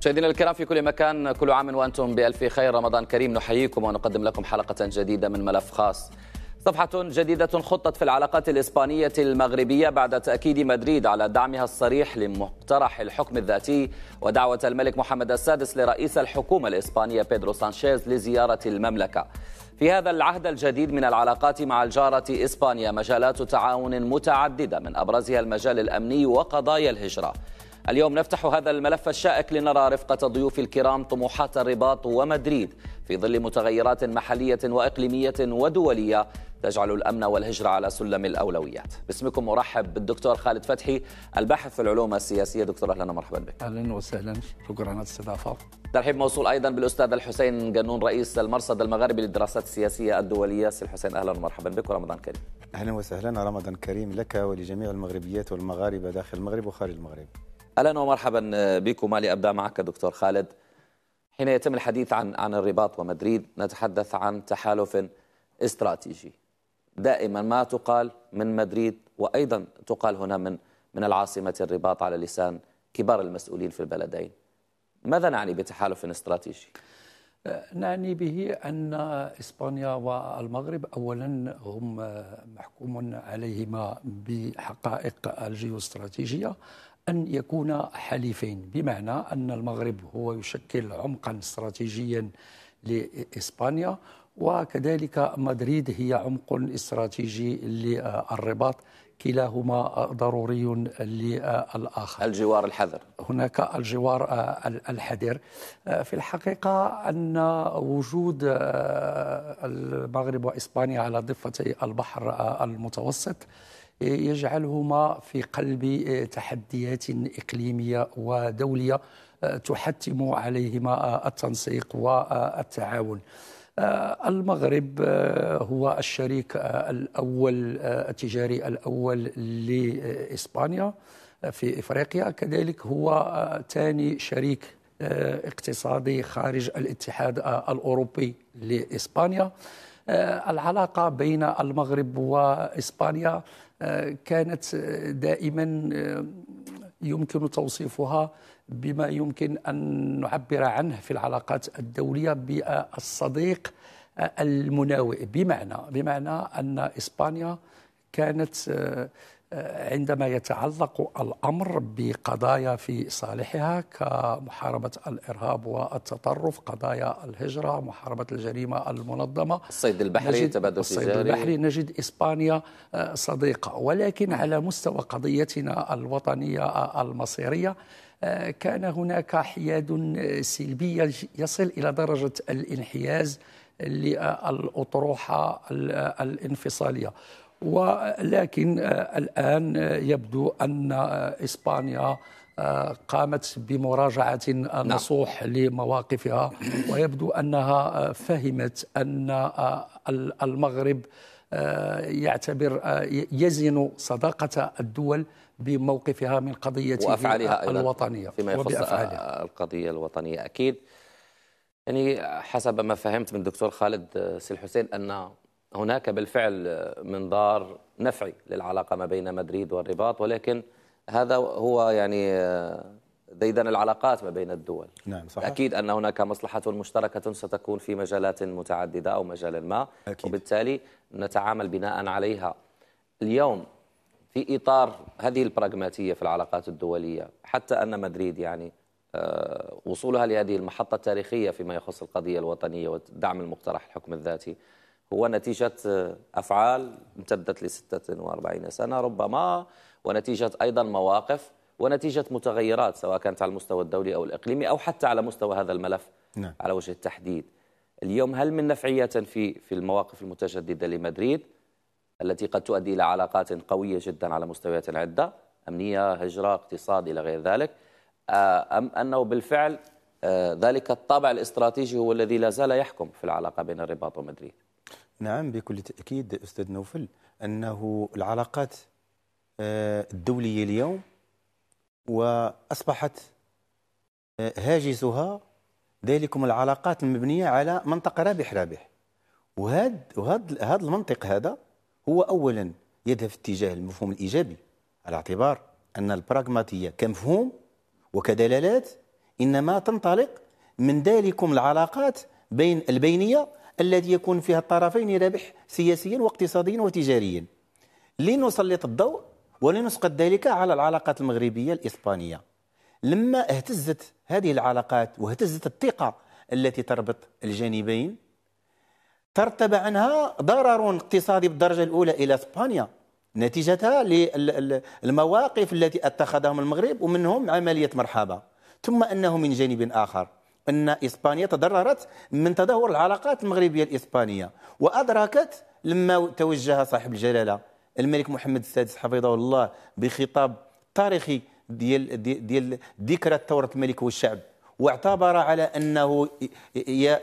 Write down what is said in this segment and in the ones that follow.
مشاهدينا الكرام في كل مكان كل عام وانتم بالف خير رمضان كريم نحييكم ونقدم لكم حلقه جديده من ملف خاص صفحة جديدة خطت في العلاقات الإسبانية المغربية بعد تأكيد مدريد على دعمها الصريح لمقترح الحكم الذاتي ودعوة الملك محمد السادس لرئيس الحكومة الإسبانية بيدرو سانشيز لزيارة المملكة. في هذا العهد الجديد من العلاقات مع الجارة إسبانيا مجالات تعاون متعددة من أبرزها المجال الأمني وقضايا الهجرة. اليوم نفتح هذا الملف الشائك لنرى رفقة ضيوف الكرام طموحات الرباط ومدريد في ظل متغيرات محلية وإقليمية ودولية تجعل الأمن والهجرة على سلم الأولويات باسمكم أرحب بالدكتور خالد فتحي الباحث في العلوم السياسية دكتور أهلا ومرحبا بك أهلا وسهلا شكرا على الاستضافة ترحيب موصول أيضا بالأستاذ الحسين قنون رئيس المرصد المغربي للدراسات السياسية الدولية سي الحسين أهلا ومرحبا بك ورمضان كريم أهلا وسهلا رمضان كريم لك ولجميع المغربيات والمغاربة داخل المغرب وخارج المغرب اهلا ومرحبا آه، بكم مالي ابدا معك دكتور خالد حين يتم الحديث عن عن الرباط ومدريد نتحدث عن تحالف استراتيجي دائما ما تقال من مدريد وايضا تقال هنا من من العاصمه الرباط على لسان كبار المسؤولين في البلدين ماذا نعني بتحالف استراتيجي؟ آه، نعني به أن إسبانيا والمغرب أولا هم آه، محكوم عليهما بحقائق الجيوستراتيجية أن يكون حليفين بمعنى أن المغرب هو يشكل عمقا استراتيجيا لإسبانيا وكذلك مدريد هي عمق استراتيجي للرباط كلاهما ضروري للآخر الجوار الحذر هناك الجوار الحذر في الحقيقة أن وجود المغرب وإسبانيا على ضفتي البحر المتوسط يجعلهما في قلب آه، تحديات إقليمية ودولية آه، تحتم عليهما آه، التنسيق والتعاون المغرب هو الشريك الأول التجاري الأول لإسبانيا في إفريقيا كذلك هو ثاني شريك اقتصادي خارج الاتحاد الأوروبي لإسبانيا العلاقة بين المغرب وإسبانيا كانت دائما آه، يمكن توصيفها بما يمكن ان نعبر عنه في العلاقات الدوليه بالصديق آه، المناوئ بمعنى بمعنى ان اسبانيا كانت آه، عندما يتعلق الامر بقضايا في صالحها كمحاربه الارهاب والتطرف، قضايا الهجره، محاربه الجريمه المنظمه الصيد البحري تبادل الصيد تجاري. البحري نجد اسبانيا آه، صديقه، ولكن على مستوى قضيتنا الوطنيه آه، المصيريه آه، كان هناك حياد سلبي يصل الى درجه الانحياز للاطروحه الانفصاليه. ولكن آه، الآن آه، يبدو أن آه، إسبانيا قامت بمراجعة نعم. نصوح نعم. لمواقفها ويبدو أنها فهمت أن المغرب يعتبر يزن صداقة الدول بموقفها من قضية وأفعالها الوطنية فيما يخص وبأفعالها. القضية الوطنية أكيد يعني حسب ما فهمت من الدكتور خالد سي الحسين أن هناك بالفعل منظار نفعي للعلاقه ما بين مدريد والرباط ولكن هذا هو يعني ديدن العلاقات ما بين الدول نعم صحيح. أكيد أن هناك مصلحة مشتركة ستكون في مجالات متعددة أو مجال ما أكيد. وبالتالي نتعامل بناء عليها اليوم في إطار هذه البراغماتية في العلاقات الدولية حتى أن مدريد يعني آه، وصولها لهذه المحطة التاريخية فيما يخص القضية الوطنية ودعم المقترح الحكم الذاتي هو نتيجة أفعال امتدت لستة وأربعين سنة ربما ونتيجة أيضا مواقف ونتيجة متغيرات سواء كانت على المستوى الدولي أو الإقليمي أو حتى على مستوى هذا الملف نعم. على وجه التحديد اليوم هل من نفعية في في المواقف المتجددة لمدريد التي قد تؤدي إلى علاقات قوية جدا على مستويات عدة أمنية هجرة اقتصاد إلى غير ذلك آه، أم أنه بالفعل آه، ذلك الطابع الاستراتيجي هو الذي لا زال يحكم في العلاقة بين الرباط ومدريد نعم بكل تأكيد أستاذ نوفل أنه العلاقات آه، الدولية اليوم وأصبحت آه، هاجسها ذلكم العلاقات المبنية على منطق رابح رابح وهذا وهذا هذا المنطق هذا هو أولا يذهب في اتجاه المفهوم الإيجابي على اعتبار أن البراغماتية كمفهوم وكدلالات إنما تنطلق من ذلكم العلاقات بين البينية التي يكون فيها الطرفين رابح سياسيا واقتصاديا وتجاريا لنسلط الضوء ولنسقط ذلك على العلاقات المغربية الإسبانية لما اهتزت هذه العلاقات واهتزت الثقة التي تربط الجانبين ترتب عنها ضرر اقتصادي بالدرجة الأولى إلى إسبانيا نتيجتها للمواقف التي اتخذهم المغرب ومنهم عملية مرحبا ثم أنه من جانب آخر أن إسبانيا تضررت من تدهور العلاقات المغربية الإسبانية وأدركت لما توجه صاحب الجلالة الملك محمد السادس حفظه الله بخطاب تاريخي ديال ديال ذكرى ثورة الملك والشعب واعتبر على أنه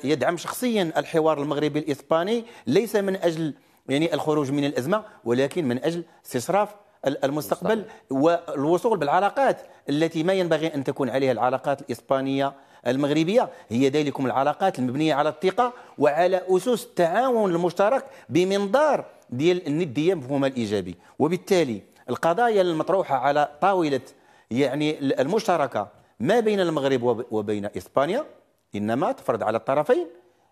يدعم شخصيا الحوار المغربي الإسباني ليس من أجل يعني الخروج من الأزمة ولكن من أجل استشراف المستقبل والوصول بالعلاقات التي ما ينبغي أن تكون عليها العلاقات الإسبانية المغربيه هي ذلكم العلاقات المبنيه على الثقه وعلى اسس التعاون المشترك بمنظار ديال النديه مفهومها الايجابي وبالتالي القضايا المطروحه على طاوله يعني المشتركه ما بين المغرب وبين اسبانيا انما تفرض على الطرفين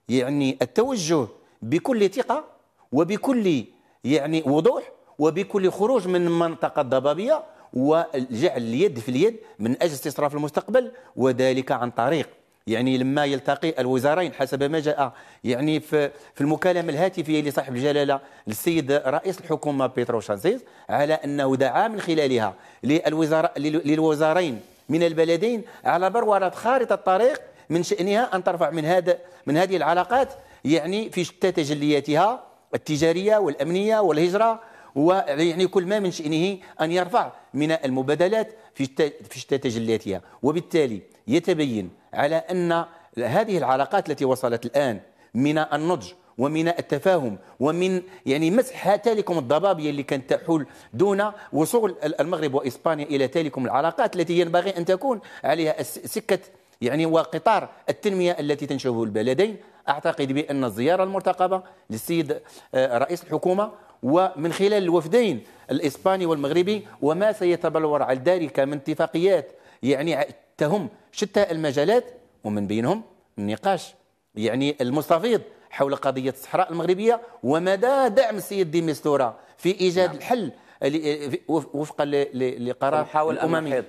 يعني التوجه بكل ثقه وبكل يعني وضوح وبكل خروج من منطقه ضبابيه وجعل اليد في اليد من أجل استصراف المستقبل وذلك عن طريق يعني لما يلتقي الوزارين حسب ما جاء يعني في في المكالمه الهاتفيه لصاحب الجلاله للسيد رئيس الحكومه بيترو شانسيز على انه دعا من خلالها للوزراء للوزارين من البلدين على بروره خارطه الطريق من شانها ان ترفع من هذا من هذه العلاقات يعني في شتى تجلياتها التجاريه والامنيه والهجره ويعني كل ما من شأنه أن يرفع من المبادلات في في تجلياتها وبالتالي يتبين على أن هذه العلاقات التي وصلت الآن من النضج ومن التفاهم ومن يعني مسح تلكم الضبابيه اللي كانت تحول دون وصول المغرب واسبانيا الى تالكم العلاقات التي ينبغي ان تكون عليها سكه يعني وقطار التنميه التي تنشبه البلدين اعتقد بان الزياره المرتقبه للسيد آه، رئيس الحكومه ومن خلال الوفدين الإسباني والمغربي وما سيتبلور على ذلك من اتفاقيات يعني تهم شتى المجالات ومن بينهم النقاش يعني المستفيض حول قضية الصحراء المغربية ومدى دعم السيد ديمستورا في إيجاد نعم. الحل وفقا لقرار طيب، حاول الأمم بال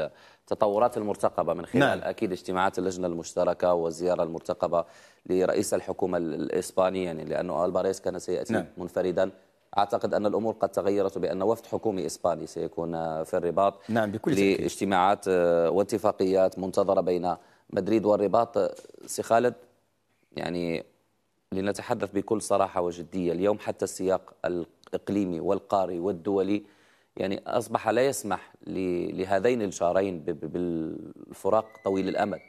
آه، بالتطورات المرتقبة من خلال نعم. أكيد اجتماعات اللجنة المشتركة والزيارة المرتقبة لرئيس الحكومة الإسبانية يعني لأنه ألباريس كان سيأتي نعم. منفردا أعتقد أن الأمور قد تغيرت بأن وفد حكومي إسباني سيكون آه، في الرباط نعم بكل لاجتماعات آه، واتفاقيات منتظرة بين مدريد والرباط سي خالد يعني لنتحدث بكل صراحة وجدية اليوم حتى السياق الإقليمي والقاري والدولي يعني أصبح لا يسمح لهذين الجارين بالفراق طويل الأمد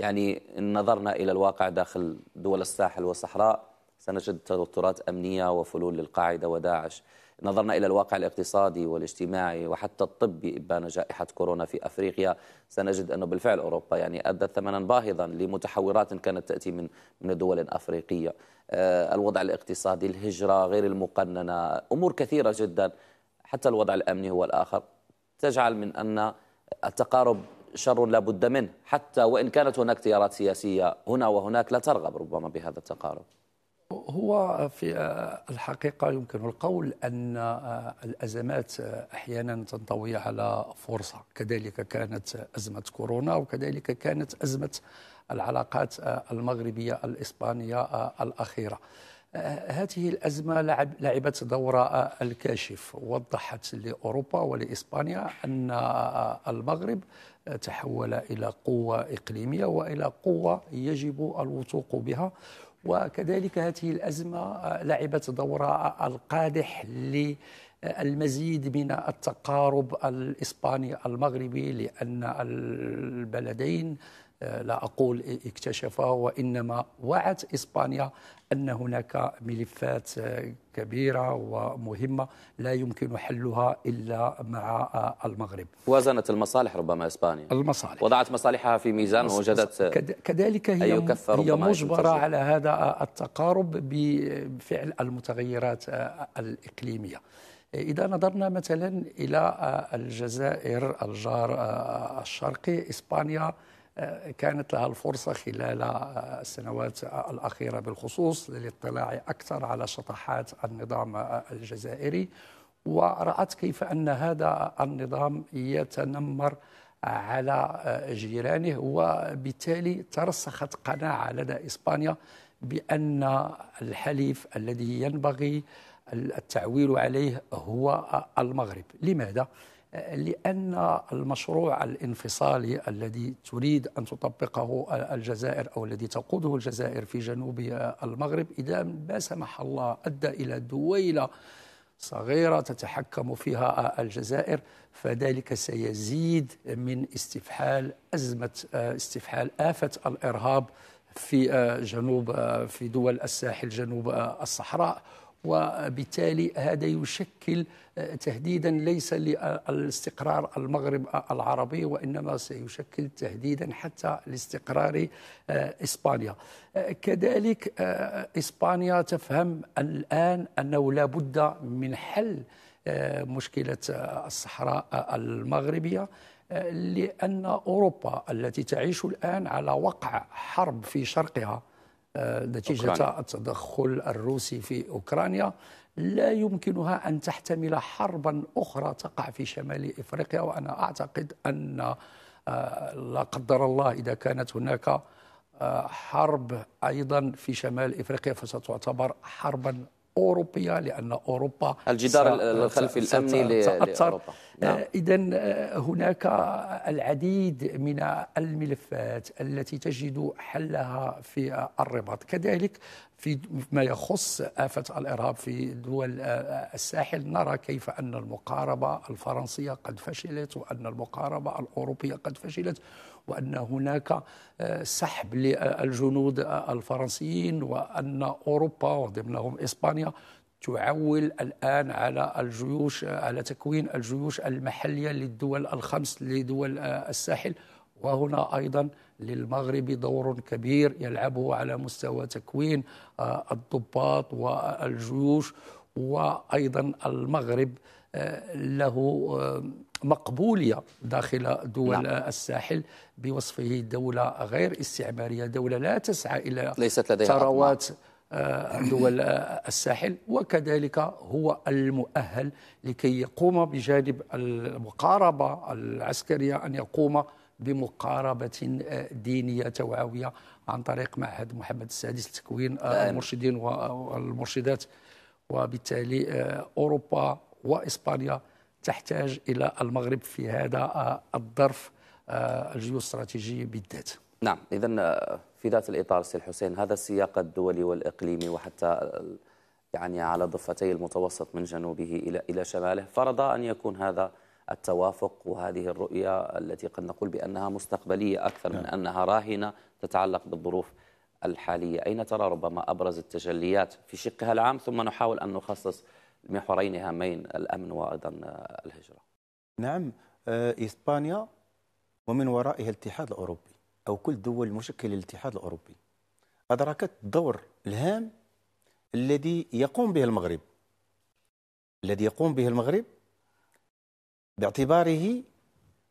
يعني إن نظرنا إلى الواقع داخل دول الساحل والصحراء سنجد توترات أمنية وفلول للقاعدة وداعش نظرنا إلى الواقع الاقتصادي والاجتماعي وحتى الطبي إبان جائحة كورونا في أفريقيا سنجد أنه بالفعل أوروبا يعني أدت ثمنا باهظا لمتحورات كانت تأتي من من دول أفريقية آه، الوضع الاقتصادي الهجرة غير المقننة أمور كثيرة جدا حتى الوضع الأمني هو الآخر تجعل من أن التقارب شر لا بد منه حتى وإن كانت هناك تيارات سياسية هنا وهناك لا ترغب ربما بهذا التقارب هو في الحقيقة يمكن القول أن الأزمات أحيانا تنطوي على فرصة كذلك كانت أزمة كورونا وكذلك كانت أزمة العلاقات المغربية الإسبانية الأخيرة هذه الأزمة لعبت دور الكاشف وضحت لأوروبا ولإسبانيا أن المغرب تحول إلى قوة إقليمية وإلى قوة يجب الوثوق بها وكذلك هذه الأزمة آه، لعبت دور القادح للمزيد من التقارب الإسباني المغربي لأن البلدين لا أقول اكتشفها وإنما وعت إسبانيا أن هناك ملفات آه، كبيرة ومهمة لا يمكن حلها إلا مع آه، المغرب وزنت المصالح ربما إسبانيا المصالح وضعت مصالحها في ميزان ووجدت آه، كذلك هي, هي مجبرة على هذا التقارب بفعل المتغيرات الإقليمية إذا نظرنا مثلا إلى الجزائر الجار الشرقي إسبانيا كانت لها الفرصة خلال السنوات الأخيرة بالخصوص للاطلاع أكثر على شطحات النظام الجزائري ورأت كيف أن هذا النظام يتنمر على جيرانه وبالتالي ترسخت قناعة لدى إسبانيا بأن الحليف الذي ينبغي التعويل عليه هو المغرب لماذا؟ لأن المشروع الانفصالي الذي تريد أن تطبقه الجزائر أو الذي تقوده الجزائر في جنوب المغرب إذا ما سمح الله أدى إلى دويلة صغيرة تتحكم فيها الجزائر فذلك سيزيد من استفحال أزمة استفحال آفة الإرهاب في جنوب في دول الساحل جنوب الصحراء وبالتالي هذا يشكل آه، تهديدا ليس لاستقرار المغرب العربي وانما سيشكل تهديدا حتى لاستقرار آه، اسبانيا آه، كذلك اسبانيا تفهم الان انه لا بد من حل مشكله الصحراء المغربيه لان اوروبا التي تعيش الان على وقع حرب في شرقها نتيجة أوكرانيا. التدخل الروسي في أوكرانيا لا يمكنها أن تحتمل حربا أخرى تقع في شمال إفريقيا وأنا أعتقد أن آه، لا قدر الله إذا كانت هناك آه، حرب أيضا في شمال إفريقيا فستعتبر حربا أوروبية لأن أوروبا الجدار الخلفي الأمني لأوروبا نعم. إذا هناك العديد من الملفات التي تجد حلها في الرباط كذلك في ما يخص آفة الإرهاب في دول آه، الساحل نرى كيف أن المقاربة الفرنسية قد فشلت وأن المقاربة الأوروبية قد فشلت وأن هناك آه، سحب للجنود آه، الفرنسيين وأن أوروبا وضمنهم إسبانيا تعول الآن على الجيوش آه، على تكوين الجيوش المحلية للدول الخمس لدول الساحل وهنا أيضا للمغرب دور كبير يلعبه على مستوى تكوين الضباط والجيوش وأيضا المغرب له مقبولية داخل دول نعم. الساحل بوصفه دولة غير استعمارية دولة لا تسعى إلى ليست لديها ثروات آه، دول آه، الساحل وكذلك هو المؤهل لكي يقوم بجانب المقاربة العسكرية أن يقوم بمقاربة آه، دينية توعوية عن طريق معهد محمد السادس لتكوين نعم. المرشدين والمرشدات وبالتالي أوروبا وإسبانيا تحتاج الى المغرب في هذا آه، الظرف آه، الجيوستراتيجي بالذات نعم اذا آه، في ذات الاطار سي الحسين هذا السياق الدولي والاقليمي وحتى يعني على ضفتي المتوسط من جنوبه الى الى شماله فرض ان يكون هذا التوافق وهذه الرؤيه التي قد نقول بانها مستقبليه اكثر من نعم. انها راهنه تتعلق بالظروف الحاليه، اين ترى ربما ابرز التجليات في شقها العام ثم نحاول ان نخصص المحورين هامين الامن وايضا آه، الهجره. نعم آه، اسبانيا ومن ورائها الاتحاد الاوروبي او كل دول المشكلة الاتحاد الاوروبي ادركت الدور الهام الذي يقوم به المغرب الذي يقوم به المغرب باعتباره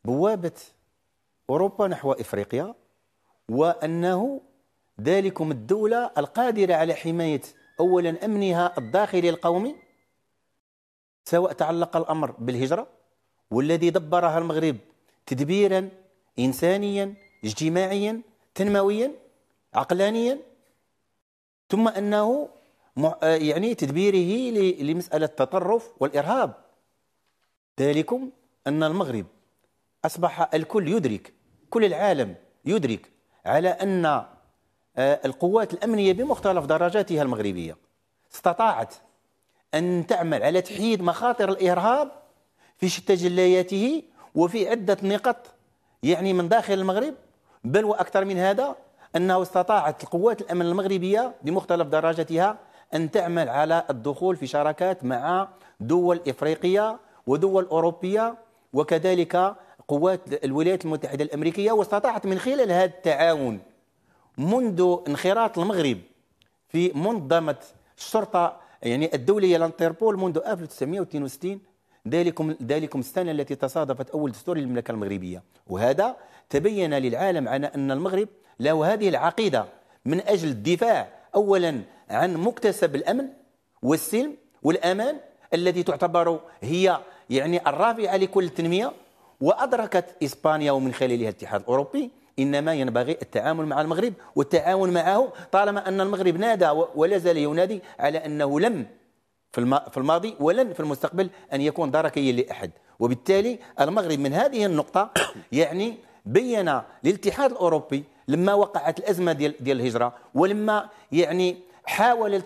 بوابه اوروبا نحو افريقيا وانه ذلكم الدوله القادره على حمايه اولا امنها الداخلي القومي سواء تعلق الأمر بالهجرة والذي دبرها المغرب تدبيرا إنسانيا اجتماعيا تنمويا عقلانيا ثم أنه يعني تدبيره لمسألة التطرف والإرهاب ذلكم أن المغرب أصبح الكل يدرك كل العالم يدرك على أن آه، القوات الأمنية بمختلف درجاتها المغربية استطاعت أن تعمل على تحييد مخاطر الإرهاب في شتى جلياته وفي عدة نقاط يعني من داخل المغرب بل وأكثر من هذا أنه استطاعت القوات الأمن المغربية بمختلف درجاتها أن تعمل على الدخول في شراكات مع دول إفريقية ودول أوروبية وكذلك قوات الولايات المتحدة الأمريكية واستطاعت من خلال هذا التعاون منذ انخراط المغرب في منظمة الشرطة يعني الدوليه الانتربول منذ 1962 ذلكم ذلكم السنه التي تصادفت اول دستور للمملكه المغربيه وهذا تبين للعالم على ان المغرب له هذه العقيده من اجل الدفاع اولا عن مكتسب الامن والسلم والامان التي تعتبر هي يعني الرافعه لكل التنميه وادركت اسبانيا ومن خلالها الاتحاد الاوروبي إنما ينبغي التعامل مع المغرب والتعاون معه طالما أن المغرب نادى ولا زال ينادي على أنه لم في الماضي ولن في المستقبل أن يكون دركيا لأحد وبالتالي المغرب من هذه النقطة يعني بين للاتحاد الأوروبي لما وقعت الأزمة ديال, ديال الهجرة ولما يعني حاول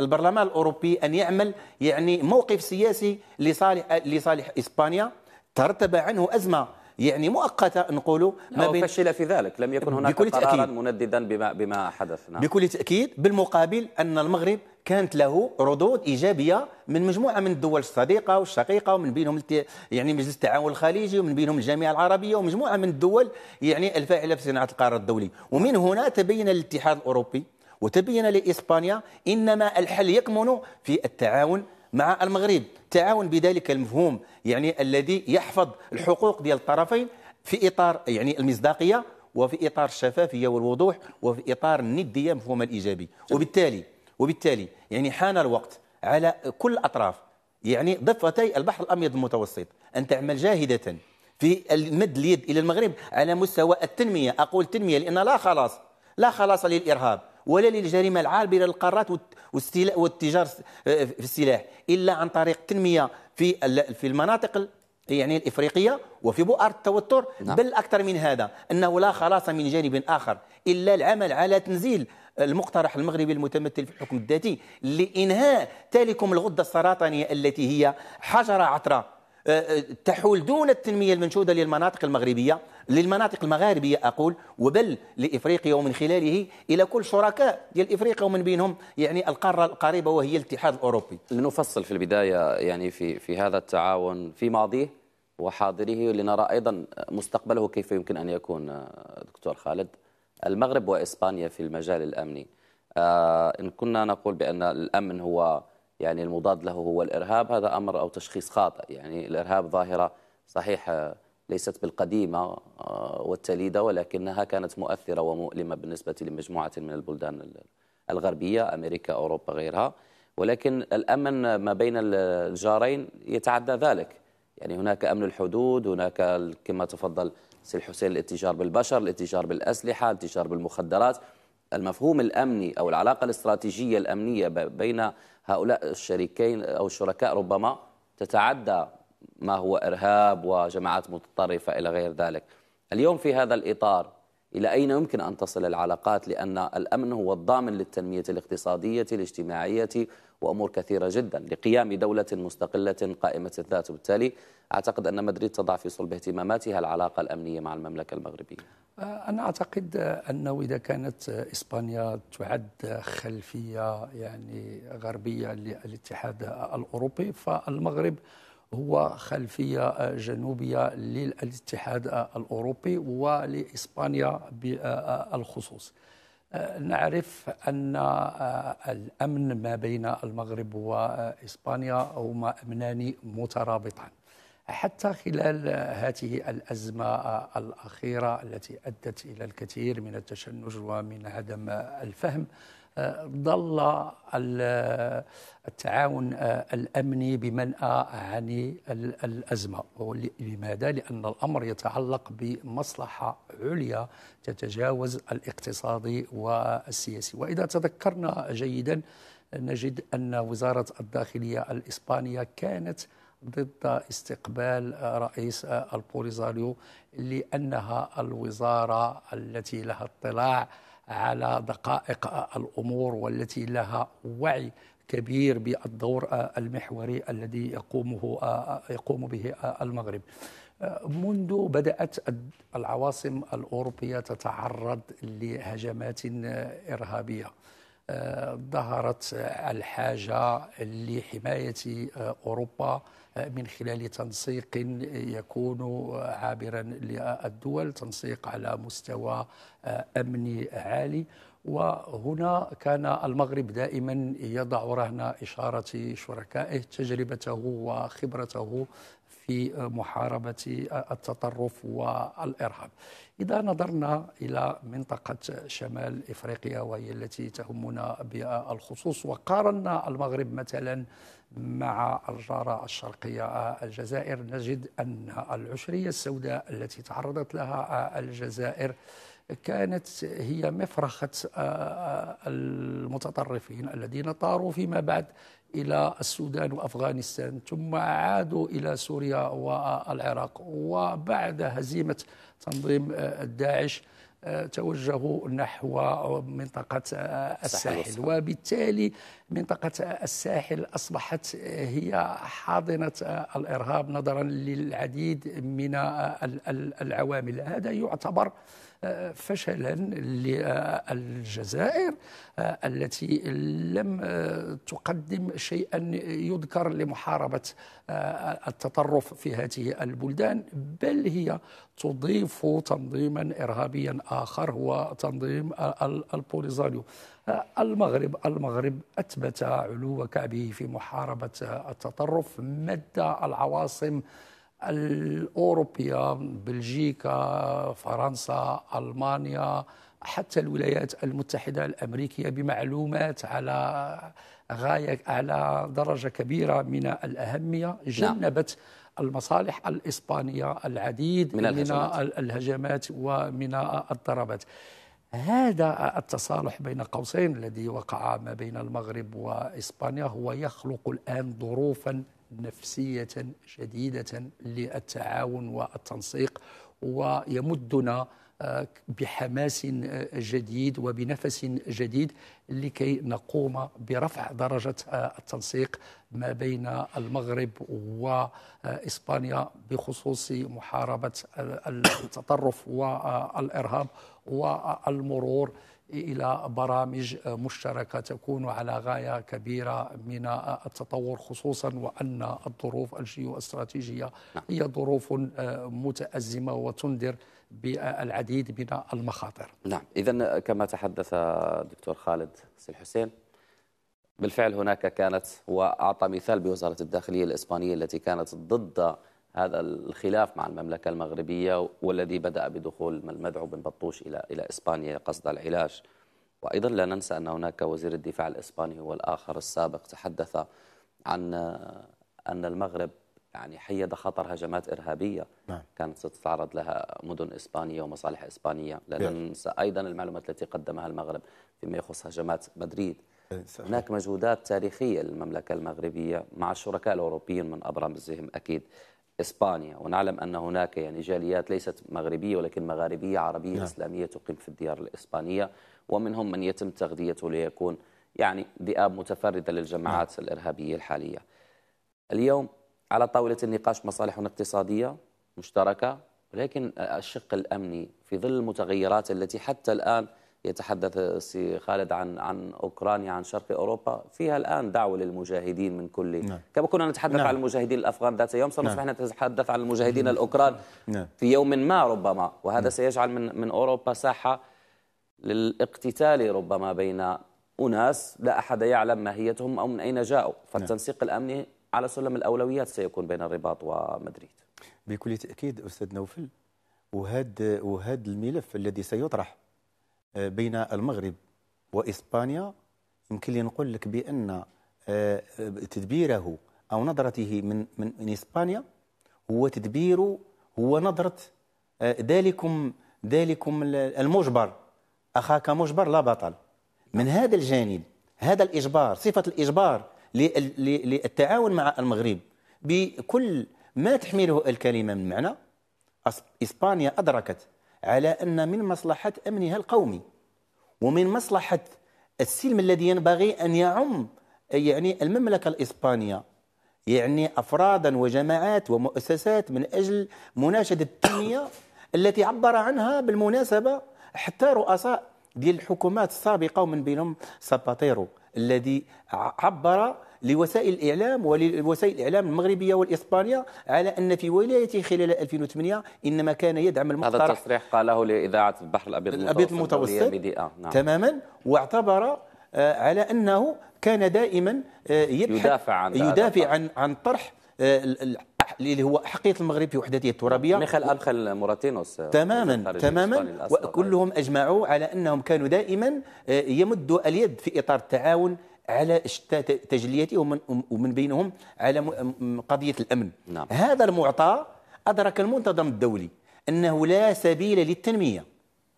البرلمان الأوروبي أن يعمل يعني موقف سياسي لصالح, لصالح إسبانيا ترتب عنه أزمة يعني مؤقته نقولوا ما بين فشل في ذلك لم يكن هناك بكل قرارا تأكيد منددا بما بما حدث نعم. بكل تاكيد بالمقابل ان المغرب كانت له ردود ايجابيه من مجموعه من الدول الصديقه والشقيقه ومن بينهم يعني مجلس التعاون الخليجي ومن بينهم الجامعه العربيه ومجموعه من الدول يعني الفاعله في صناعه القرار الدولي ومن هنا تبين للاتحاد الاوروبي وتبين لاسبانيا انما الحل يكمن في التعاون مع المغرب تعاون بذلك المفهوم يعني الذي يحفظ الحقوق ديال الطرفين في اطار يعني المصداقيه وفي اطار الشفافيه والوضوح وفي اطار النديه مفهومها الايجابي وبالتالي وبالتالي يعني حان الوقت على كل الاطراف يعني ضفتي البحر الابيض المتوسط ان تعمل جاهده في مد اليد الى المغرب على مستوى التنميه اقول تنميه لان لا خلاص لا خلاص للارهاب ولا للجريمه العابره للقارات والتجار آه، في السلاح الا عن طريق التنميه في في المناطق يعني الافريقيه وفي بؤر التوتر نعم. بل اكثر من هذا انه لا خلاص من جانب اخر الا العمل على تنزيل المقترح المغربي المتمثل في الحكم الذاتي لانهاء تلكم الغده السرطانيه التي هي حجره عطره آه، آه، تحول دون التنميه المنشوده للمناطق المغربيه للمناطق المغاربية أقول وبل لإفريقيا ومن خلاله إلى كل شركاء ديال إفريقيا ومن بينهم يعني القارة القريبة وهي الاتحاد الأوروبي لنفصل في البداية يعني في في هذا التعاون في ماضيه وحاضره لنرى أيضا مستقبله كيف يمكن أن يكون دكتور خالد المغرب وإسبانيا في المجال الأمني آه، إن كنا نقول بأن الأمن هو يعني المضاد له هو الإرهاب هذا أمر أو تشخيص خاطئ يعني الإرهاب ظاهرة صحيح ليست بالقديمة آه، والتليدة ولكنها كانت مؤثرة ومؤلمة بالنسبة لمجموعة من البلدان الغربية أمريكا أوروبا غيرها ولكن الأمن ما بين الجارين يتعدى ذلك يعني هناك أمن الحدود هناك كما تفضل سي الحسين الاتجار بالبشر الاتجار بالأسلحة الاتجار بالمخدرات المفهوم الأمني أو العلاقة الاستراتيجية الأمنية بين هؤلاء الشريكين أو الشركاء ربما تتعدى ما هو إرهاب وجماعات متطرفة إلى غير ذلك اليوم في هذا الإطار إلى أين يمكن أن تصل العلاقات لأن الأمن هو الضامن للتنمية الاقتصادية الاجتماعية وأمور كثيرة جدا لقيام دولة مستقلة قائمة الذات وبالتالي أعتقد أن مدريد تضع في صلب اهتماماتها العلاقة الأمنية مع المملكة المغربية آه، أنا أعتقد أنه إذا كانت إسبانيا تعد خلفية يعني غربية للاتحاد الأوروبي فالمغرب هو خلفيه آه، جنوبيه للاتحاد آه، الاوروبي ولاسبانيا بالخصوص. آه، نعرف ان الامن ما بين المغرب واسبانيا هما امنان مترابطان. حتى خلال هذه الازمه الاخيره التي ادت الى الكثير من التشنج ومن عدم الفهم ظل التعاون آه، الامني بمنأى آه، عن الازمه لماذا؟ لان الامر يتعلق بمصلحه عليا تتجاوز الاقتصادي والسياسي واذا تذكرنا جيدا نجد ان وزاره الداخليه الاسبانيه كانت ضد استقبال آه، رئيس البوليزاريو لانها الوزاره التي لها اطلاع على دقائق الامور والتي لها وعي كبير بالدور آه، المحوري الذي يقومه آه، آه، يقوم به المغرب. منذ بدأت العواصم الأوروبية تتعرض لهجمات إرهابية ظهرت الحاجة لحماية أوروبا من خلال تنسيق يكون عابرا للدول تنسيق على مستوى أمني عالي وهنا كان المغرب دائما يضع رهن إشارة شركائه تجربته وخبرته في محاربة التطرف والإرهاب إذا نظرنا إلى منطقة شمال إفريقيا وهي التي تهمنا بالخصوص وقارنا المغرب مثلا مع الجارة الشرقية آه، الجزائر نجد أن العشرية السوداء التي تعرضت لها آه، الجزائر كانت هي مفرخة آه، المتطرفين الذين طاروا فيما بعد إلى السودان وأفغانستان ثم عادوا إلى سوريا والعراق وبعد هزيمة تنظيم داعش آه، توجهوا نحو منطقة آه، الساحل وبالتالي منطقة الساحل أصبحت آه، هي حاضنة الإرهاب نظرا للعديد من العوامل هذا يعتبر فشلا للجزائر آه، التي لم آه، تقدم شيئا يذكر لمحاربة آه، التطرف في هذه البلدان بل هي تضيف تنظيما إرهابيا آخر هو تنظيم البوليزاريو المغرب المغرب أثبت علو كعبه في محاربة التطرف مد العواصم الأوروبية بلجيكا فرنسا ألمانيا حتى الولايات المتحدة الأمريكية بمعلومات على غاية على درجة كبيرة من الأهمية نعم. جنبت المصالح الإسبانية العديد من الهجمات, من الهجمات ومن الضربات هذا التصالح بين قوسين الذي وقع ما بين المغرب وإسبانيا هو يخلق الآن ظروفا نفسية شديدة للتعاون والتنسيق ويمدنا آه، بحماس آه، جديد وبنفس جديد لكي نقوم برفع درجة آه، التنسيق ما بين المغرب وإسبانيا بخصوص محاربة التطرف والإرهاب والمرور الى برامج مشتركه تكون على غايه كبيره من التطور خصوصا وان الظروف الجيواستراتيجيه نعم. هي ظروف آه، متازمه وتنذر بالعديد من المخاطر. نعم، اذا كما تحدث الدكتور خالد سي الحسين بالفعل هناك كانت واعطى مثال بوزاره الداخليه الاسبانيه التي كانت ضد هذا الخلاف مع المملكة المغربية والذي بدأ بدخول المدعو بن بطوش إلى إلى إسبانيا قصد العلاج وأيضا لا ننسى أن هناك وزير الدفاع الإسباني هو الآخر السابق تحدث عن أن المغرب يعني حيد خطر هجمات إرهابية نعم. كانت ستتعرض لها مدن إسبانية ومصالح إسبانية لا نعم. ننسى أيضا المعلومات التي قدمها المغرب فيما يخص هجمات مدريد إيه، هناك مجهودات تاريخية للمملكة المغربية مع الشركاء الأوروبيين من أبرمزهم أكيد إسبانيا ونعلم أن هناك يعني جاليات ليست مغربية ولكن مغاربية عربية نعم. إسلامية تقيم في الديار الإسبانية ومنهم من يتم تغذيته ليكون يعني ذئاب متفردة للجماعات نعم. الإرهابية الحالية اليوم على طاولة النقاش مصالح اقتصادية مشتركة ولكن الشق الأمني في ظل المتغيرات التي حتى الآن يتحدث السي خالد عن عن اوكرانيا عن شرق اوروبا فيها الان دعوه للمجاهدين من كل نعم. كما كنا نتحدث نعم. عن المجاهدين الافغان ذات يوم سنصبح نعم. نتحدث عن المجاهدين نعم. الاوكران نعم. في يوم ما ربما وهذا نعم. سيجعل من من اوروبا ساحه للاقتتال ربما بين اناس لا احد يعلم ماهيتهم او من اين جاءوا نعم. فالتنسيق نعم. الامني على سلم الاولويات سيكون بين الرباط ومدريد بكل تاكيد استاذ نوفل وهذا وهذا الملف الذي سيطرح بين المغرب وإسبانيا يمكن لي نقول لك بأن آه، تدبيره أو نظرته من, من, من إسبانيا هو تدبير هو نظرة آه، ذلكم ذلكم المجبر أخاك مجبر لا بطل من هذا الجانب هذا الإجبار صفة الإجبار للتعاون مع المغرب بكل ما تحمله الكلمة من معنى إسبانيا أدركت على أن من مصلحة أمنها القومي ومن مصلحة السلم الذي ينبغي أن يعم يعني المملكة الإسبانية يعني أفرادا وجماعات ومؤسسات من أجل مناشدة التنمية التي عبر عنها بالمناسبة حتى رؤساء ديال الحكومات السابقة ومن بينهم ساباتيرو الذي عبر لوسائل الإعلام ولوسائل الإعلام المغربية والإسبانية على أن في ولايته خلال 2008 إنما كان يدعم المقترح هذا التصريح قاله لإذاعة البحر الأبيض المتوسط, المتوسط آه، نعم. تماما واعتبر آه، على أنه كان دائما آه، يدافع عن يدافع عن عن طرح اللي هو حقيقه المغرب في وحدته الترابيه ميخال ادخل موراتينوس تماما تماما وكلهم اجمعوا على انهم كانوا دائما يمدوا اليد في اطار التعاون على شتى تجلياته ومن, ومن بينهم على قضية الأمن نعم. هذا المعطى أدرك المنتظم الدولي أنه لا سبيل للتنمية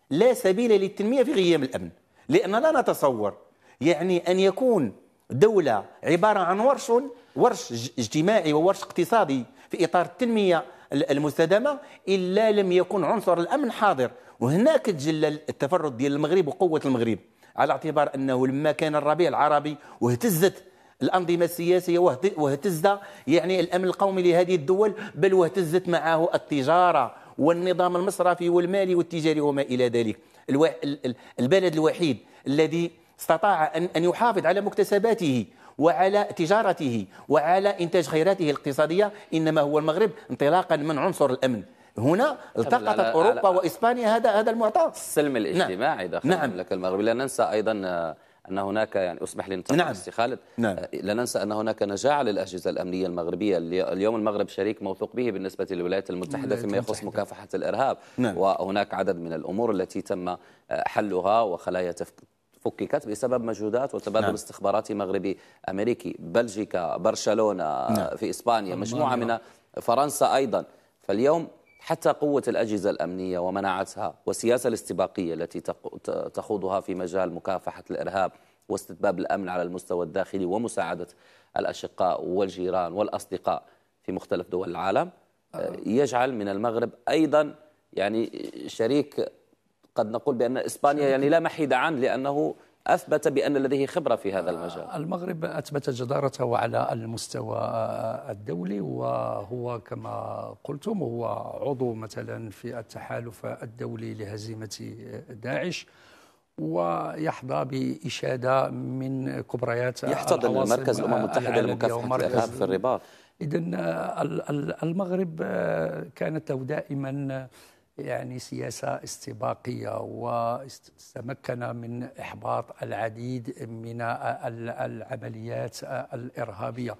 لا سبيل للتنمية في غياب الأمن لأن لا نتصور يعني أن يكون دولة عبارة عن ورش ورش اجتماعي وورش اقتصادي في إطار التنمية المستدامة إلا لم يكن عنصر الأمن حاضر وهناك تجلى التفرد ديال المغرب وقوة المغرب على اعتبار أنه لما كان الربيع العربي واهتزت الأنظمة السياسية واهتز يعني الأمن القومي لهذه الدول بل واهتزت معه التجارة والنظام المصرفي والمالي والتجاري وما إلى ذلك البلد الوحيد الذي استطاع أن يحافظ على مكتسباته وعلى تجارته وعلى إنتاج خيراته الاقتصادية إنما هو المغرب انطلاقا من عنصر الأمن هنا التقطت اوروبا واسبانيا هذا هذا المعطى السلم الاجتماعي نعم. داخل نعم. المملكه المغربيه لا ننسى ايضا آه، ان هناك يعني اسمح لي ان نعم. خالد نعم. آه، لا ننسى ان هناك نجاعه للاجهزه الامنيه المغربيه اليوم المغرب شريك موثوق به بالنسبه للولايات المتحده فيما يخص مكافحه الارهاب نعم. وهناك عدد من الامور التي تم آه، حلها وخلايا فككت بسبب مجهودات وتبادل نعم. استخباراتي مغربي امريكي بلجيكا برشلونه نعم. في اسبانيا مجموعه من فرنسا ايضا فاليوم حتى قوة الأجهزة الأمنية ومناعتها والسياسة الاستباقية التي تخوضها في مجال مكافحة الإرهاب واستتباب الأمن على المستوى الداخلي ومساعدة الأشقاء والجيران والأصدقاء في مختلف دول العالم آه، آه. يجعل من المغرب أيضا يعني شريك قد نقول بأن إسبانيا يعني لا محيد عنه لأنه أثبت بأن لديه خبرة في هذا المجال آه، المغرب أثبت جدارته على المستوى الدولي وهو كما قلتم هو عضو مثلا في التحالف الدولي لهزيمة داعش ويحظى بإشادة من كبريات يحتضن مركز الأمم المتحدة لمكافحة الإرهاب في الرباط إذا آه، المغرب آه، كانت له دائما يعني سياسة استباقية وتمكن من إحباط العديد من العمليات الإرهابية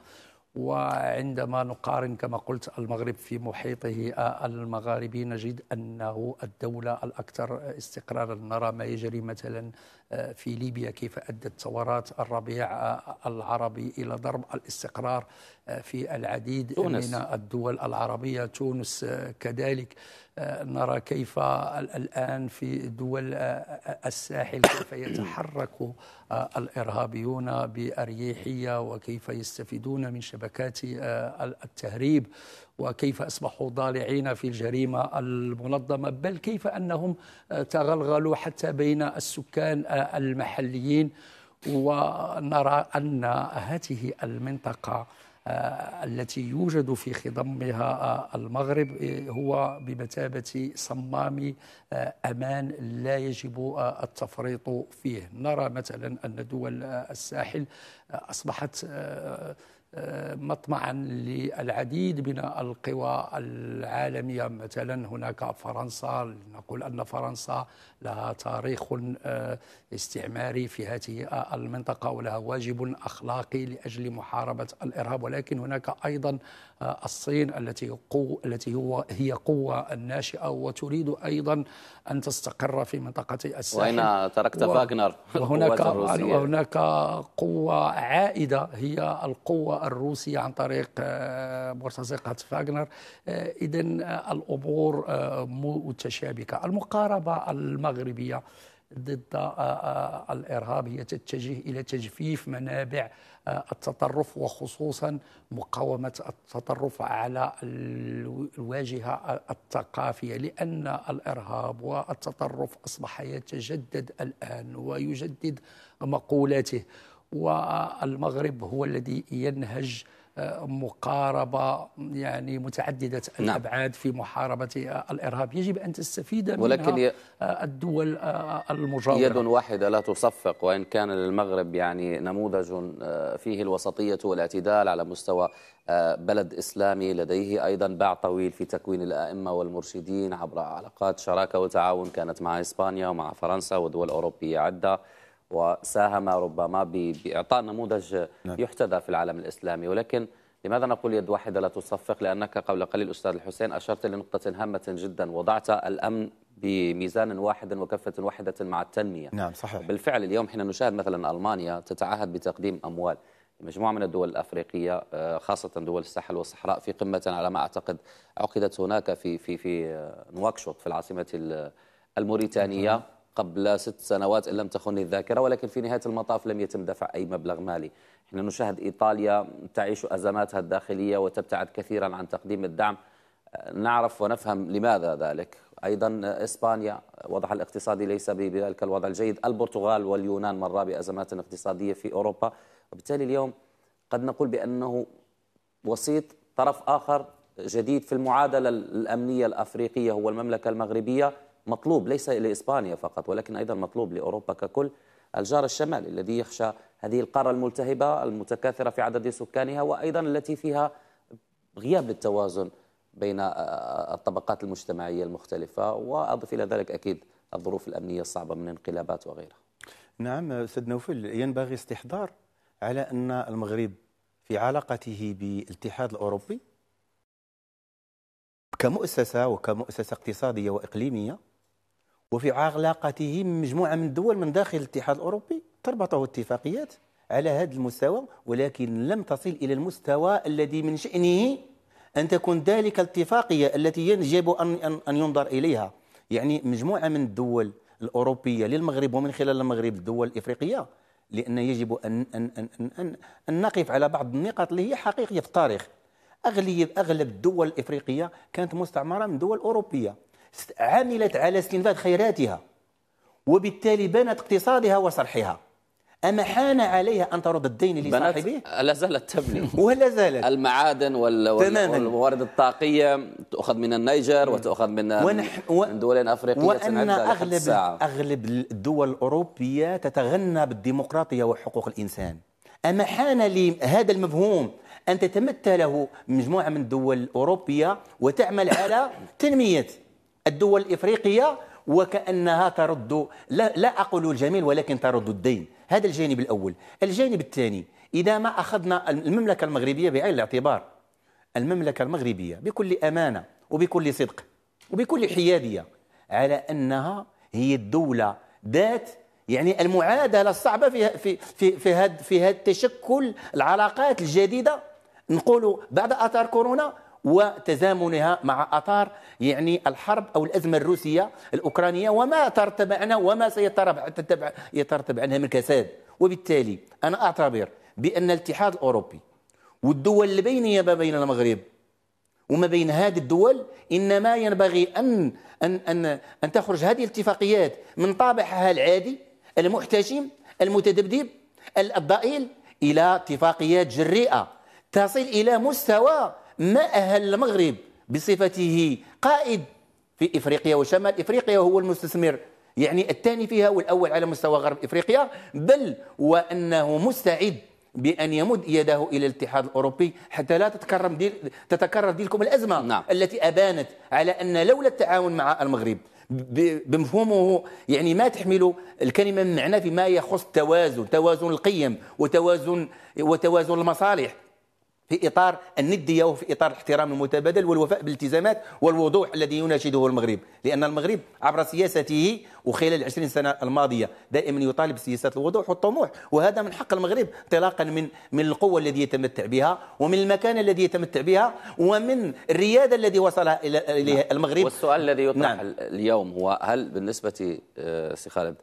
وعندما نقارن كما قلت المغرب في محيطه المغاربي نجد أنه الدولة الأكثر استقرارا نرى ما يجري مثلا في ليبيا كيف أدت ثورات الربيع العربي إلى ضرب الاستقرار في العديد تونس. من الدول العربية تونس كذلك آه، نرى كيف الآن في دول آه، آه، الساحل كيف يتحرك الإرهابيون بأريحية وكيف يستفيدون من شبكات التهريب وكيف أصبحوا ضالعين في الجريمة المنظمة بل كيف أنهم تغلغلوا حتى بين السكان المحليين ونرى أن هذه المنطقة آه، التي يوجد في خضمها آه، المغرب آه، هو بمثابة صمام أمان لا يجب التفريط فيه نرى مثلا أن دول الساحل أصبحت مطمعا للعديد من القوى العالميه مثلا هناك فرنسا لنقول ان فرنسا لها تاريخ آه، استعماري في هذه المنطقه ولها واجب اخلاقي لاجل محاربه الارهاب ولكن هناك ايضا آه، الصين التي قو التي هو هي قوه ناشئه وتريد ايضا ان تستقر في منطقه الساحل واين تركت فاغنر وهناك وهناك قوه عائده هي القوه الروسي عن طريق مرتزقة آه، فاغنر آه، إذا آه، الأمور متشابكة المقاربة المغربية ضد الارهاب هي تتجه الى تجفيف منابع التطرف وخصوصا مقاومه التطرف على الواجهه الثقافيه لان الارهاب والتطرف اصبح يتجدد الان ويجدد مقولاته والمغرب هو الذي ينهج آه، مقاربة يعني متعددة نعم. الأبعاد في محاربة آه، الإرهاب يجب أن تستفيد منها ولكن ي... آه، الدول المجاورة يد واحدة لا تصفق وإن كان للمغرب يعني نموذج فيه الوسطية والاعتدال على مستوى بلد إسلامي لديه أيضا باع طويل في تكوين الأئمة والمرشدين عبر علاقات شراكة وتعاون كانت مع إسبانيا ومع فرنسا ودول أوروبية عدة وساهم ربما بإعطاء نموذج نعم. يحتذى في العالم الإسلامي ولكن لماذا نقول يد واحدة لا تصفق لأنك قبل قليل أستاذ الحسين أشرت لنقطة هامة جدا وضعت الأمن بميزان واحد وكفة واحدة مع التنمية نعم صحيح بالفعل اليوم حين نشاهد مثلا ألمانيا تتعهد بتقديم أموال مجموعة من الدول الأفريقية آه، خاصة دول الساحل والصحراء في قمة على ما أعتقد عقدت هناك في في في آه، نواكشوط في العاصمة الموريتانية نعم. قبل ست سنوات إن لم تخني الذاكرة ولكن في نهاية المطاف لم يتم دفع أي مبلغ مالي إحنا نشاهد إيطاليا تعيش أزماتها الداخلية وتبتعد كثيرا عن تقديم الدعم نعرف ونفهم لماذا ذلك أيضا إسبانيا وضعها الاقتصادي ليس بذلك الوضع الجيد البرتغال واليونان مرة بأزمات اقتصادية في أوروبا وبالتالي اليوم قد نقول بأنه وسيط طرف آخر جديد في المعادلة الأمنية الأفريقية هو المملكة المغربية مطلوب ليس لإسبانيا فقط ولكن أيضا مطلوب لأوروبا ككل الجار الشمالي الذي يخشى هذه القارة الملتهبة المتكاثرة في عدد سكانها وأيضا التي فيها غياب للتوازن بين آه، آه، الطبقات المجتمعية المختلفة وأضف إلى ذلك أكيد الظروف الأمنية الصعبة من انقلابات وغيرها نعم أستاذ نوفل ينبغي استحضار على أن المغرب في علاقته بالاتحاد الأوروبي كمؤسسة وكمؤسسة اقتصادية وإقليمية وفي علاقته مجموعة من الدول من داخل الاتحاد الأوروبي تربطه اتفاقيات على هذا المستوى ولكن لم تصل إلى المستوى الذي من شأنه أن تكون ذلك الاتفاقية التي يجب أن أن ينظر إليها يعني مجموعة من الدول الأوروبية للمغرب ومن خلال المغرب الدول الإفريقية لأن يجب أن أن أن أن, أن, أن نقف على بعض النقاط اللي هي حقيقية في التاريخ أغلب أغلب الدول الإفريقية كانت مستعمرة من دول أوروبية عملت على استنفاذ خيراتها وبالتالي بنت اقتصادها وصرحها أما حان عليها أن ترد الدين لصاحبه؟ لا زالت تبني ولا زالت المعادن والموارد الطاقية تؤخذ من النيجر وتؤخذ من, ونح... و... من دول أفريقية وأن أغلب, أغلب الدول الأوروبية تتغنى بالديمقراطية وحقوق الإنسان أما حان لهذا المفهوم أن تتمثله مجموعة من الدول الأوروبية وتعمل على تنمية الدول الإفريقية وكأنها ترد لا, لا أقول الجميل ولكن ترد الدين هذا الجانب الأول الجانب الثاني إذا ما أخذنا المملكة المغربية بعين الاعتبار المملكة المغربية بكل أمانة وبكل صدق وبكل حيادية على أنها هي الدولة ذات يعني المعادله الصعبه في في في في هذا في هذا تشكل العلاقات الجديده نقولوا بعد اثار كورونا وتزامنها مع اثار يعني الحرب او الازمه الروسيه الاوكرانيه وما ترتب عنها وما سيترتب يترتب عنها من كساد وبالتالي انا اعتبر بان الاتحاد الاوروبي والدول اللي بيني ما بين المغرب وما بين هذه الدول انما ينبغي ان ان ان ان تخرج هذه الاتفاقيات من طابعها العادي المحتشم المتذبذب الضئيل الى اتفاقيات جريئه تصل الى مستوى ما أهل المغرب بصفته قائد في إفريقيا وشمال إفريقيا هو المستثمر يعني الثاني فيها والأول على مستوى غرب إفريقيا بل وأنه مستعد بأن يمد يده إلى الاتحاد الأوروبي حتى لا تتكرر دي تتكرر ديلكم الأزمة نعم. التي أبانت على أن لولا التعاون مع المغرب بمفهومه يعني ما تحمل الكلمة من معنى فيما يخص توازن توازن القيم وتوازن وتوازن المصالح في إطار الندية وفي إطار الاحترام المتبادل والوفاء بالالتزامات والوضوح الذي يناشده المغرب لأن المغرب عبر سياسته وخلال العشرين سنة الماضية دائما يطالب سياسة الوضوح والطموح وهذا من حق المغرب انطلاقا من من القوة الذي يتمتع بها ومن المكان الذي يتمتع بها ومن الريادة الذي وصلها إليها نعم. المغرب والسؤال الذي يطرح نعم. اليوم هو هل بالنسبة آه، سي خالد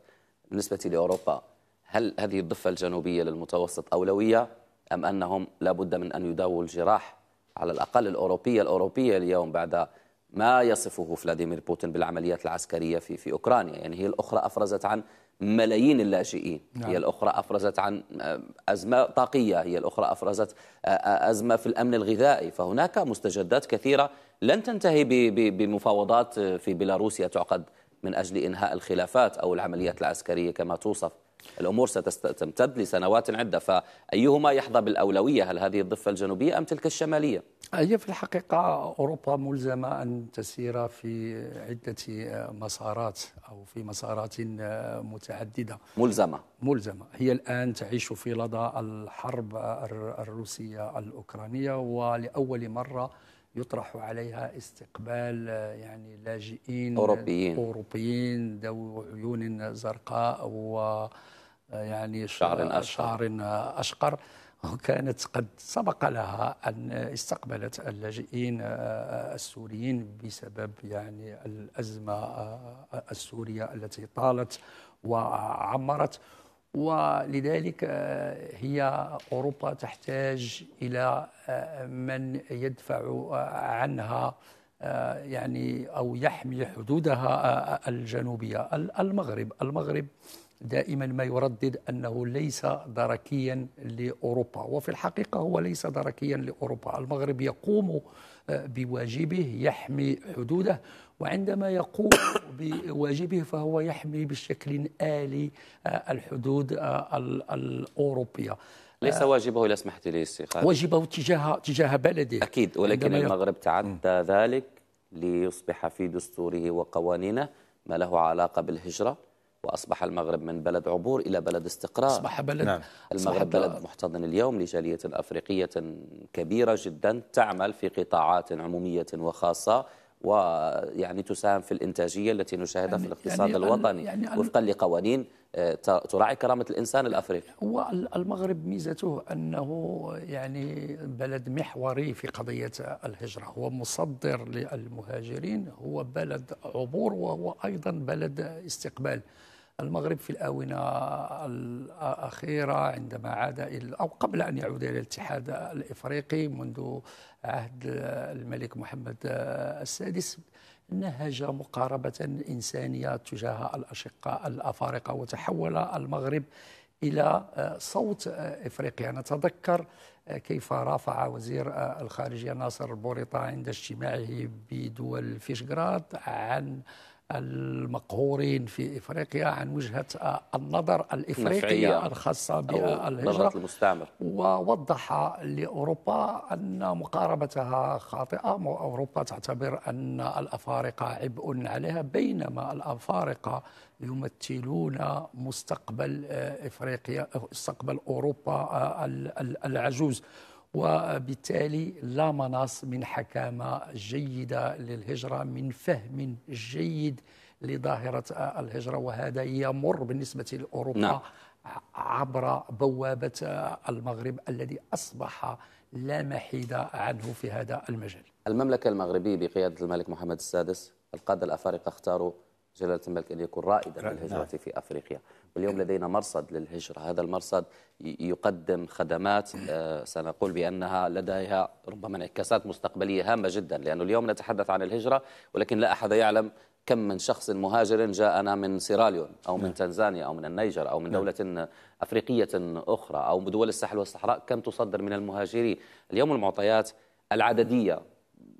بالنسبة لأوروبا هل هذه الضفة الجنوبية للمتوسط أولوية أم أنهم لا بد من أن يداووا الجراح على الأقل الأوروبية الأوروبية اليوم بعد ما يصفه فلاديمير بوتين بالعمليات العسكرية في في أوكرانيا يعني هي الأخرى أفرزت عن ملايين اللاجئين نعم. هي الأخرى أفرزت عن آه، أزمة طاقية هي الأخرى أفرزت آه، آه، أزمة في الأمن الغذائي فهناك مستجدات كثيرة لن تنتهي بمفاوضات في بيلاروسيا تعقد من أجل إنهاء الخلافات أو العمليات العسكرية كما توصف الأمور ستمتد لسنوات عدة فأيهما يحظى بالأولوية هل هذه الضفة الجنوبية أم تلك الشمالية؟ هي في الحقيقة أوروبا ملزمة أن تسير في عدة مسارات أو في مسارات متعددة ملزمة ملزمة هي الآن تعيش في لدى الحرب الروسية الأوكرانية ولأول مرة يطرح عليها استقبال آه، يعني لاجئين أوروبيين أوروبيين ذوي عيون زرقاء و آه، يعني شعر أشقر, شعر أشقر وكانت قد سبق لها أن استقبلت اللاجئين آه، السوريين بسبب يعني الأزمة السورية التي طالت وعمرت ولذلك آه، هي اوروبا تحتاج الى آه، من يدفع آه، عنها يعني او يحمي حدودها الجنوبيه المغرب المغرب دائما ما يردد انه ليس دركيا لاوروبا وفي الحقيقه هو ليس دركيا لاوروبا المغرب يقوم بواجبه يحمي حدوده وعندما يقوم بواجبه فهو يحمي بشكل آلي آه، الحدود آه، الأوروبية ليس آه، واجبه إذا سمحت لي استيقاظ واجبه تجاه تجاه بلده أكيد ولكن المغرب تعدى ذلك ليصبح في دستوره وقوانينه ما له علاقة بالهجرة وأصبح المغرب من بلد عبور إلى بلد استقرار أصبح بلد نعم. المغرب بلد محتضن اليوم لجالية أفريقية كبيرة جدا تعمل في قطاعات عمومية وخاصة ويعني تساهم في الإنتاجية التي نشاهدها يعني في الاقتصاد يعني الوطني يعني وفقا لقوانين آه، تراعي كرامة الإنسان الأفريقي هو المغرب ميزته أنه يعني بلد محوري في قضية الهجرة هو مصدر للمهاجرين هو بلد عبور وهو أيضا بلد استقبال المغرب في الآونة الأخيرة عندما عاد إلى أو قبل أن يعود إلى الاتحاد الإفريقي منذ عهد الملك محمد السادس نهج مقاربة إنسانية تجاه الأشقاء الأفارقة وتحول المغرب إلى صوت إفريقيا نتذكر كيف رافع وزير الخارجية ناصر البوريطة عند اجتماعه بدول فيشغراد عن المقهورين في افريقيا عن وجهه آه، النظر الافريقيه الخاصه بالهجره المستعمر ووضح لاوروبا ان مقاربتها خاطئه اوروبا تعتبر ان الافارقه عبء عليها بينما الافارقه يمثلون مستقبل آه، افريقيا مستقبل اوروبا آه، العجوز وبالتالي لا مناص من حكامة جيدة للهجرة من فهم جيد لظاهرة الهجرة وهذا يمر بالنسبة لأوروبا نعم. عبر بوابة المغرب الذي أصبح لا محيد عنه في هذا المجال المملكة المغربية بقيادة الملك محمد السادس القادة الأفارقة اختاروا جلالة الملك أن يكون رائدا للهجرة في أفريقيا واليوم لدينا مرصد للهجرة هذا المرصد يقدم خدمات آه، سنقول بأنها لديها ربما انعكاسات مستقبلية هامة جدا لأنه اليوم نتحدث عن الهجرة ولكن لا أحد يعلم كم من شخص مهاجر جاءنا من سيراليون أو من نعم. تنزانيا أو من النيجر أو من نعم. دولة أفريقية أخرى أو من دول الساحل والصحراء كم تصدر من المهاجرين اليوم المعطيات العددية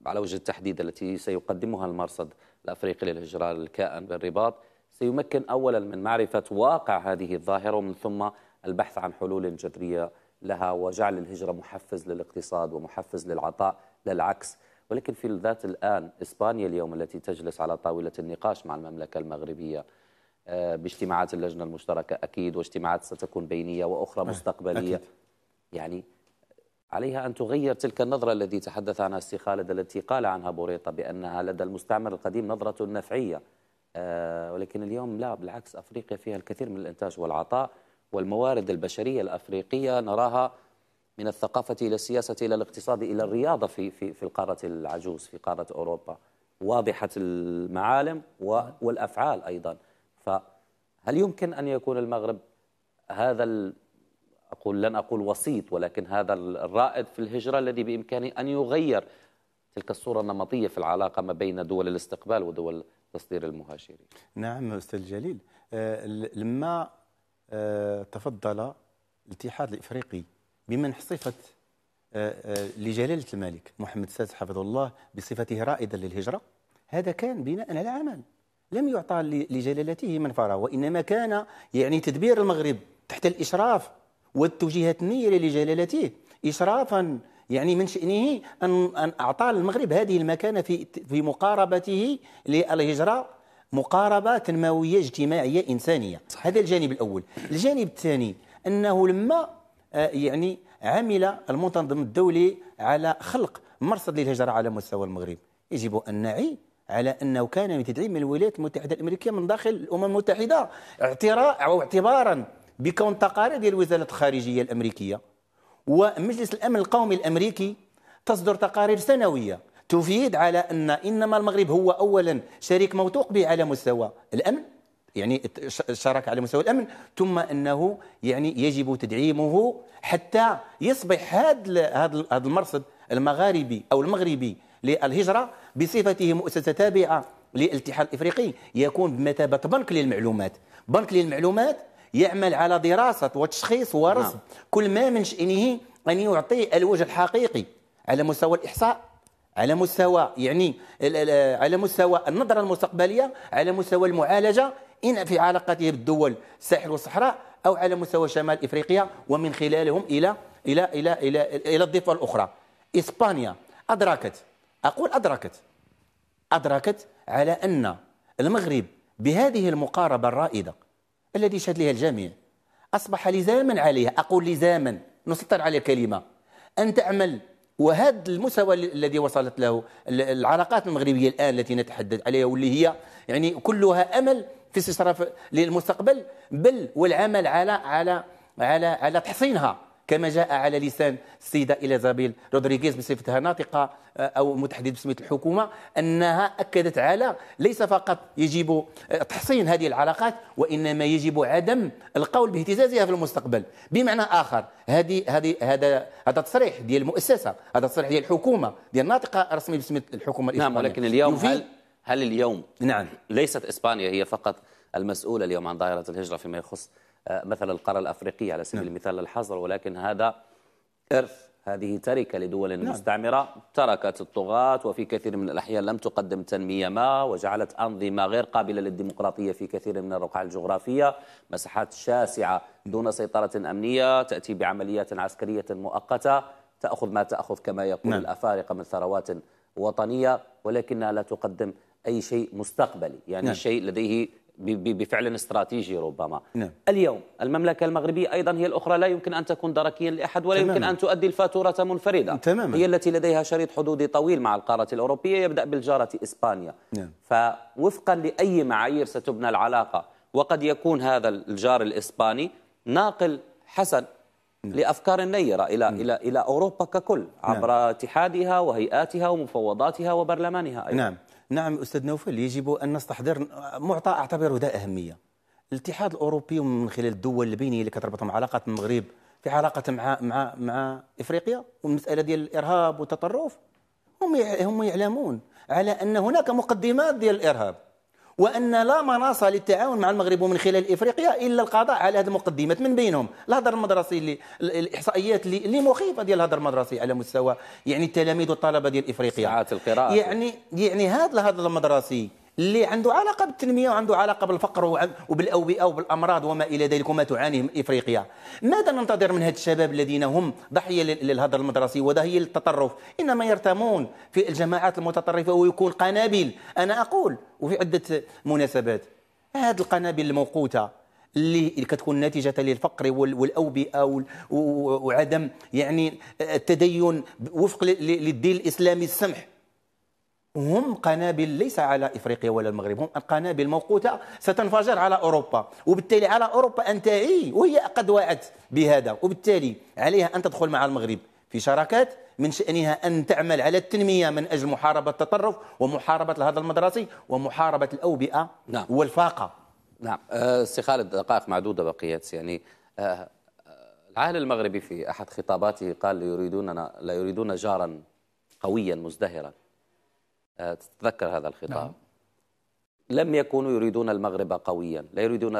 على وجه التحديد التي سيقدمها المرصد الأفريقي للهجرة الكائن بالرباط سيمكن أولا من معرفة واقع هذه الظاهرة ومن ثم البحث عن حلول جذرية لها وجعل الهجرة محفز للاقتصاد ومحفز للعطاء للعكس ولكن في الذات الآن إسبانيا اليوم التي تجلس على طاولة النقاش مع المملكة المغربية آه، باجتماعات اللجنة المشتركة أكيد واجتماعات ستكون بينية وأخرى مستقبلية أكيد. يعني عليها أن تغير تلك النظرة التي تحدث عنها السي خالد التي قال عنها بوريطة بأنها لدى المستعمر القديم نظرة نفعية آه، ولكن اليوم لا بالعكس أفريقيا فيها الكثير من الإنتاج والعطاء والموارد البشرية الأفريقية نراها من الثقافة إلى السياسة إلى الاقتصاد إلى الرياضة في, في, في القارة العجوز في قارة أوروبا واضحة المعالم والأفعال أيضا فهل يمكن أن يكون المغرب هذا أقول لن أقول وسيط ولكن هذا الرائد في الهجرة الذي بإمكانه أن يغير تلك الصورة النمطية في العلاقة ما بين دول الاستقبال ودول تصدير المهاجرين نعم أستاذ جليل آه، لما آه، تفضل الاتحاد الإفريقي بمن حصفت آه، لجلالة الملك محمد السادس حفظه الله بصفته رائدا للهجرة هذا كان بناء على عمل لم يعطى لجلالته منفرة وإنما كان يعني تدبير المغرب تحت الإشراف والتوجيهات النية لجلالته إشرافا يعني من شأنه أن أن أعطى المغرب هذه المكانة في في مقاربته للهجرة مقاربة تنموية اجتماعية إنسانية صح. هذا الجانب الأول الجانب الثاني أنه لما آه، يعني عمل المنتظم الدولي على خلق مرصد للهجرة على مستوى المغرب يجب أن نعي على أنه كان من تدعيم الولايات المتحدة الأمريكية من داخل الأمم المتحدة اعتراء أو اعتبارا بكون تقارير ديال وزارة الخارجية الأمريكية ومجلس الامن القومي الامريكي تصدر تقارير سنويه تفيد على ان انما المغرب هو اولا شريك موثوق به على مستوى الامن يعني الشراكه على مستوى الامن ثم انه يعني يجب تدعيمه حتى يصبح هذا هذا المرصد المغاربي او المغربي للهجره بصفته مؤسسه تابعه للاتحاد الافريقي يكون بمثابه بنك للمعلومات بنك للمعلومات يعمل على دراسة وتشخيص ورصد نعم. كل ما من شأنه أن يعطي الوجه الحقيقي على مستوى الإحصاء على مستوى يعني على مستوى النظرة المستقبلية على مستوى المعالجة إن في علاقته بالدول الساحل والصحراء أو على مستوى شمال إفريقيا ومن خلالهم إلى إلى إلى إلى, إلى, إلى الضفة الأخرى إسبانيا أدركت أقول أدركت أدركت على أن المغرب بهذه المقاربة الرائدة الذي شهد لها الجميع أصبح لزاما عليها أقول لزاما نسطر على الكلمة أن تعمل وهذا المستوى الذي وصلت له العلاقات المغربية الآن التي نتحدث عليها واللي هي يعني كلها أمل في استشراف للمستقبل بل والعمل على على على على تحصينها كما جاء على لسان السيدة إليزابيل رودريغيز بصفتها ناطقة آه، أو متحدث باسم الحكومة أنها أكدت على ليس فقط يجب آه، تحصين هذه العلاقات وإنما يجب عدم القول باهتزازها في المستقبل بمعنى آخر هذه هذه هذا هذا تصريح ديال المؤسسة هذا تصريح ديال الحكومة ديال ناطقة رسمي باسم الحكومة نعم، الإسبانية نعم ولكن اليوم هل هل اليوم نعم ليست إسبانيا هي فقط المسؤولة اليوم عن دائرة الهجرة فيما يخص آه، مثلا القارة الأفريقية على سبيل نعم. المثال للحصر ولكن هذا إرث هذه تركة لدول نعم. مستعمرة تركت الطغاة وفي كثير من الأحيان لم تقدم تنمية ما وجعلت أنظمة غير قابلة للديمقراطية في كثير من الرقعة الجغرافية مساحات شاسعة دون سيطرة أمنية تأتي بعمليات عسكرية مؤقتة تأخذ ما تأخذ كما يقول نعم. الأفارقة من ثروات وطنية ولكنها لا تقدم أي شيء مستقبلي يعني نعم. شيء لديه بفعل استراتيجي ربما نعم. اليوم المملكة المغربية أيضا هي الأخرى لا يمكن أن تكون دركيا لأحد ولا تماما. يمكن أن تؤدي الفاتورة منفردة تماما. هي التي لديها شريط حدودي طويل مع القارة الأوروبية يبدأ بالجارة إسبانيا نعم. فوفقا لأي معايير ستبنى العلاقة وقد يكون هذا الجار الإسباني ناقل حسن نعم. لأفكار نيرة إلى, نعم. إلى, إلى أوروبا ككل عبر نعم. اتحادها وهيئاتها ومفوضاتها وبرلمانها أيضا نعم نعم أستاذ نوفل يجب أن نستحضر معطى أعتبره ذا أهمية الاتحاد الأوروبي من خلال الدول البينية اللي كتربط مع علاقات المغرب في علاقة مع مع مع إفريقيا والمسألة ديال الإرهاب والتطرف هم هم يعلمون على أن هناك مقدمات ديال الإرهاب وان لا مناص للتعاون مع المغرب ومن خلال افريقيا الا القضاء على هذه المقدمات من بينهم الهدر المدرسي اللي الاحصائيات اللي مخيفه ديال الهدر المدرسي على مستوى يعني التلاميذ والطلبه ديال افريقيا ساعات القراءه يعني يعني هذا الهدر المدرسي اللي عنده علاقه بالتنميه وعنده علاقه بالفقر وبالاوبئه وبالامراض وما الى ذلك وما تعانيه افريقيا ماذا ننتظر من هاد الشباب الذين هم ضحيه للهدر المدرسي وضحيه للتطرف انما يرتمون في الجماعات المتطرفه ويكون قنابل انا اقول وفي عده مناسبات هذه القنابل الموقوته اللي كتكون ناتجة للفقر والأوبئة وعدم يعني آه، التدين وفق للدين الإسلامي السمح هم قنابل ليس على افريقيا ولا المغرب هم قنابل موقوته ستنفجر على اوروبا وبالتالي على اوروبا ان تعي وهي قد وعت بهذا وبالتالي عليها ان تدخل مع المغرب في شراكات من شأنها أن تعمل على التنمية من أجل محاربة التطرف ومحاربة الهدر المدرسي ومحاربة الأوبئة نعم. والفاقة نعم آه، سي خالد دقائق معدودة بقيت يعني آه، آه، العاهل المغربي في أحد خطاباته قال لا يريدوننا لا يريدون جارا قويا مزدهرا آه، تتذكر هذا الخطاب نعم. لم يكونوا يريدون المغرب قويا لا يريدون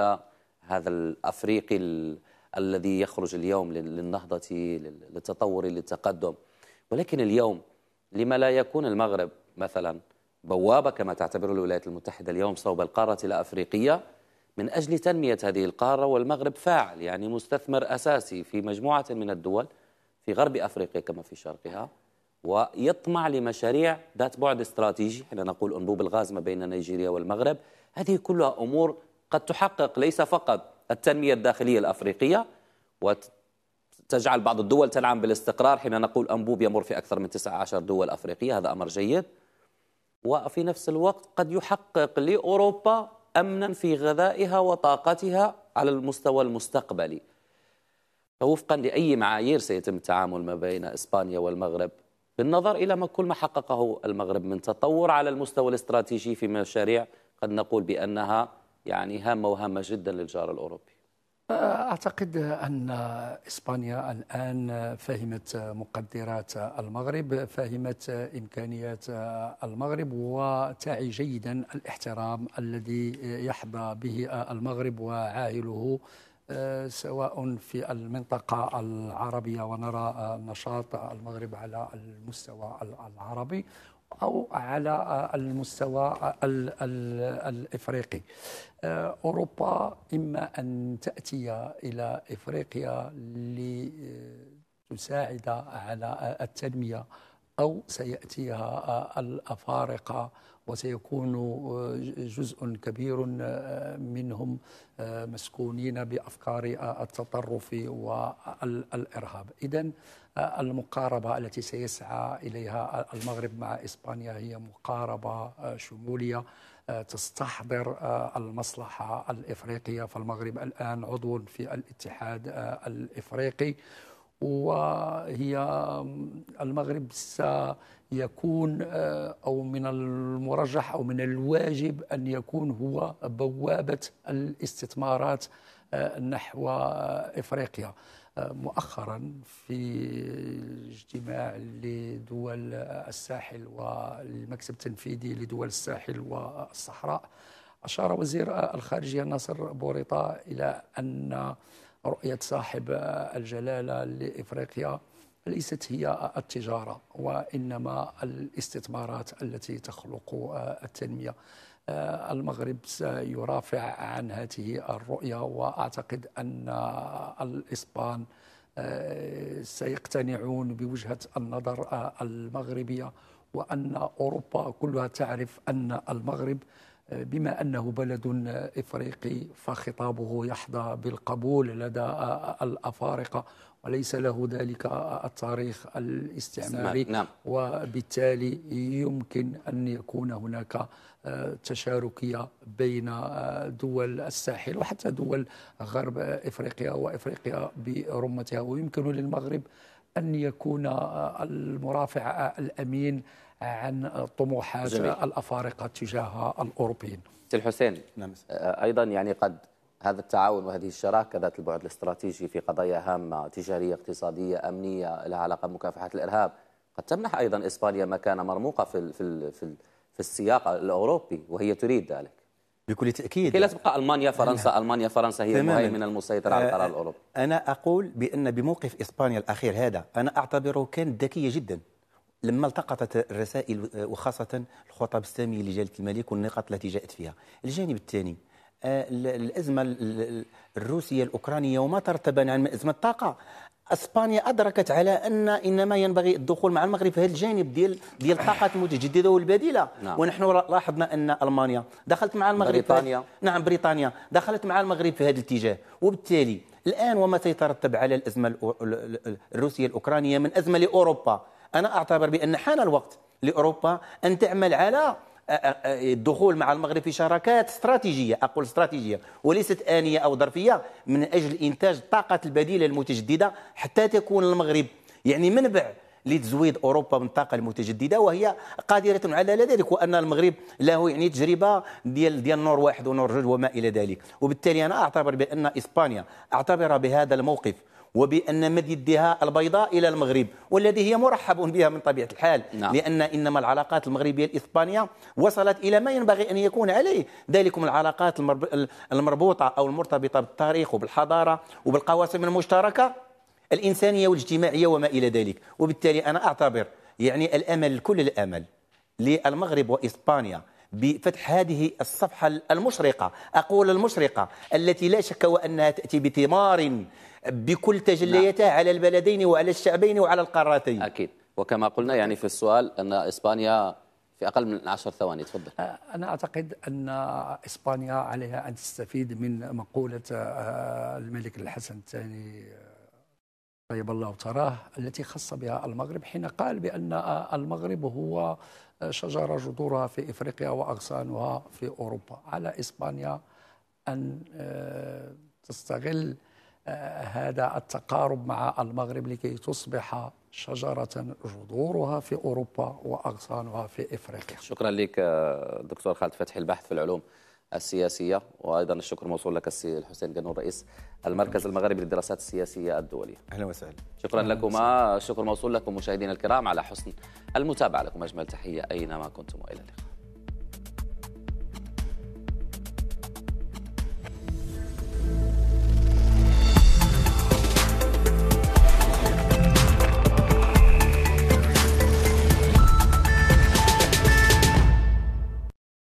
هذا الأفريقي ال... الذي يخرج اليوم للنهضة للتطور للتقدم ولكن اليوم لما لا يكون المغرب مثلا بوابة كما تعتبر الولايات المتحدة اليوم صوب القارة الأفريقية من أجل تنمية هذه القارة والمغرب فاعل يعني مستثمر أساسي في مجموعة من الدول في غرب أفريقيا كما في شرقها ويطمع لمشاريع ذات بعد استراتيجي حين نقول أنبوب الغاز ما بين نيجيريا والمغرب هذه كلها أمور قد تحقق ليس فقط التنمية الداخلية الأفريقية وتجعل بعض الدول تنعم بالاستقرار حين نقول أنبوب يمر في أكثر من 19 دول أفريقية هذا أمر جيد وفي نفس الوقت قد يحقق لأوروبا أمنا في غذائها وطاقتها على المستوى المستقبلي فوفقا لأي معايير سيتم التعامل ما بين إسبانيا والمغرب بالنظر إلى ما كل ما حققه المغرب من تطور على المستوى الاستراتيجي في مشاريع قد نقول بأنها يعني هامة وهامة جدا للجار الأوروبي أعتقد أن إسبانيا الآن فهمت مقدرات المغرب فهمت إمكانيات المغرب وتعي جيدا الاحترام الذي يحظى به المغرب وعاهله آه، سواء في المنطقة العربية ونرى نشاط المغرب على المستوى العربي أو على المستوى الإفريقي آه، أوروبا إما أن تأتي إلى إفريقيا لتساعد على التنمية أو سيأتيها الأفارقة وسيكون آه، جزء كبير آه، منهم آه، مسكونين بأفكار التطرف والإرهاب إذا المقاربة التي سيسعى إليها المغرب مع إسبانيا هي مقاربة شمولية تستحضر المصلحة الإفريقية فالمغرب الآن عضو في الاتحاد الإفريقي وهي المغرب سيكون آه، أو من المرجح أو من الواجب أن يكون هو بوابة الاستثمارات آه، نحو آه، إفريقيا مؤخرا في اجتماع لدول الساحل والمكتب التنفيذي لدول الساحل والصحراء أشار وزير الخارجية ناصر بوريطة إلى أن رؤية صاحب الجلالة لإفريقيا ليست هي التجارة وإنما الاستثمارات التي تخلق التنمية المغرب سيرافع عن هذه الرؤية وأعتقد أن الإسبان آه، سيقتنعون بوجهة النظر آه، المغربية وأن أوروبا كلها تعرف أن المغرب بما أنه بلد إفريقي فخطابه يحظى بالقبول لدى الأفارقة وليس له ذلك التاريخ الاستعماري نعم. وبالتالي يمكن أن يكون هناك آه، تشاركية بين آه، دول الساحل وحتى دول غرب إفريقيا وإفريقيا برمتها ويمكن للمغرب أن يكون آه، المرافع الأمين عن طموحات جميل. الافارقه تجاه الاوروبيين. سي الحسين نعم. آه، ايضا يعني قد هذا التعاون وهذه الشراكه ذات البعد الاستراتيجي في قضايا هامه تجاريه اقتصاديه امنيه لها علاقه بمكافحه الارهاب قد تمنح ايضا اسبانيا مكانه مرموقه في في في, في السياق الاوروبي وهي تريد ذلك. بكل تاكيد كي لا تبقى المانيا فرنسا المانيا فرنسا هي المهيمنه المسيطره على القرار آه، الاوروبي. انا اقول بان بموقف اسبانيا الاخير هذا انا اعتبره كان ذكيه جدا. لما التقطت الرسائل آه، وخاصة الخطب السامية لجلالة الملك والنقاط التي جاءت فيها الجانب الثاني آه، الأزمة الروسية الأوكرانية وما ترتب عن أزمة الطاقة اسبانيا ادركت على ان انما ينبغي الدخول مع المغرب في هذا الجانب ديال ديال الطاقات المتجدده والبديله نعم. ونحن لاحظنا ان المانيا دخلت مع المغرب بريطانيا نعم بريطانيا دخلت مع المغرب في هذا الاتجاه وبالتالي الان وما سيترتب على الازمه الروسيه الاوكرانيه من ازمه لاوروبا أنا أعتبر بأن حان الوقت لأوروبا أن تعمل على آه، آه، الدخول مع المغرب في شراكات استراتيجية أقول استراتيجية وليست آنية أو ظرفية من أجل إنتاج الطاقة البديلة المتجددة حتى تكون المغرب يعني منبع لتزويد اوروبا من الطاقه المتجدده وهي قادره على ذلك وان المغرب له يعني تجربه ديال ديال نور واحد ونور جوج وما الى ذلك وبالتالي انا اعتبر بان اسبانيا اعتبر بهذا الموقف وبأن مد يدها البيضاء إلى المغرب والذي هي مرحب بها من طبيعة الحال نعم. لأن إنما العلاقات المغربية الإسبانية وصلت إلى ما ينبغي أن يكون عليه ذلكم العلاقات المربوطة أو المرتبطة بالتاريخ وبالحضارة وبالقواسم المشتركة الإنسانية والاجتماعية وما إلى ذلك وبالتالي أنا أعتبر يعني الأمل كل الأمل للمغرب وإسبانيا بفتح هذه الصفحة المشرقة أقول المشرقة التي لا شك وأنها تأتي بثمار بكل تجلياتها نعم. على البلدين وعلى الشعبين وعلى القارتين أكيد وكما قلنا يعني في السؤال أن إسبانيا في أقل من عشر ثواني تفضل أه، أنا أعتقد أن إسبانيا عليها أن تستفيد من مقولة أه، الملك الحسن الثاني أه، طيب الله تراه التي خص بها المغرب حين قال بأن المغرب هو شجرة جذورها في إفريقيا وأغصانها في أوروبا على إسبانيا أن تستغل هذا التقارب مع المغرب لكي تصبح شجرة جذورها في أوروبا وأغصانها في إفريقيا شكرا لك دكتور خالد فتحي البحث في العلوم السياسية وأيضا الشكر موصول لك السي الحسين جنون رئيس المركز المغربي للدراسات السياسية الدولية أهلا وسهلا شكرا أهلا لكما شكر موصول لكم مشاهدينا الكرام على حسن المتابعة لكم أجمل تحية أينما كنتم وإلى اللقاء